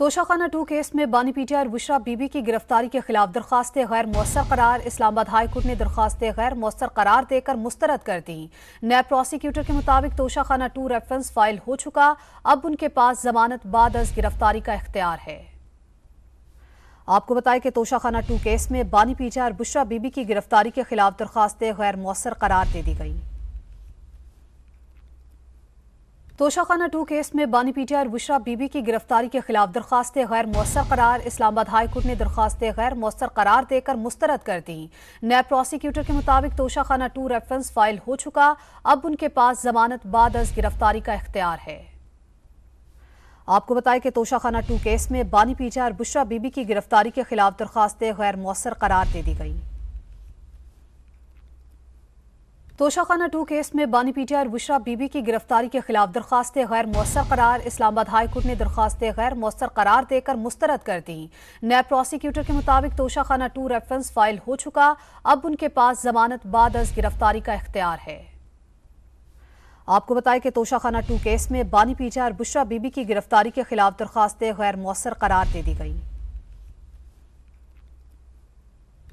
Toshakhana to case में बानी PTR Bushra बीबी की गिरफ्तारी के खिलाफ दरखास्त गैर मौसर करार इस्लामाबाद हाईकोर्ट ने दरखास्त गैर मौसर करार देकर मुस्तरद कर दी नए प्रोसिक्यूटर के मुताबिक तोशाखाना टू रेफरेंस फाइल हो चुका अब उनके पास जमानत बाद अज गिरफ्तारी का इख्तियार है आपको बताएं कि तोशाखाना टू केस में बानी पीटीआर बुशरा बीबी की गिरफ्तारी के खिलाफ दरखास्त गैर मौसर करार दे दी गई तोशाखाना टू केस में बानी और बुशरा बीबी की गिरफ्तारी के खिलाफ दरखास्त गैर मौसर करार इस्लामाबाद हाईकोर्ट ने दरखास्त गैर मौसर करार देकर मुस्तरद कर दी नए प्रोसिक्यूटर के मुताबिक तोशाखाना टू रेफरेंस फाइल हो चुका अब उनके पास जमानत बाद अज गिरफ्तारी का इख्तियार है आपको बताएं कि तोशाखाना टू केस में बानी और बुशरा बीबी की गिरफ्तारी के खिलाफ दरखास्त गैर मौसर करार दे दी गई तोशाखाना टू केस में बानी और बुशरा बीबी की गिरफ्तारी के खिलाफ दरखास्त गैर मौसर करार इस्लामाबाद हाईकोर्ट ने दरखास्त गैर मौसर करार देकर मुस्तरद कर दी नए प्रोसिक्यूटर के मुताबिक तोशाखाना टू रेफरेंस फाइल हो चुका अब उनके पास जमानत बाद अज गिरफ्तारी का इख्तियार है आपको बताएं कि तोशाखाना टू केस में बानी और बुशरा बीबी की गिरफ्तारी के खिलाफ दरखास्त गैर मौसर करार दे दी गई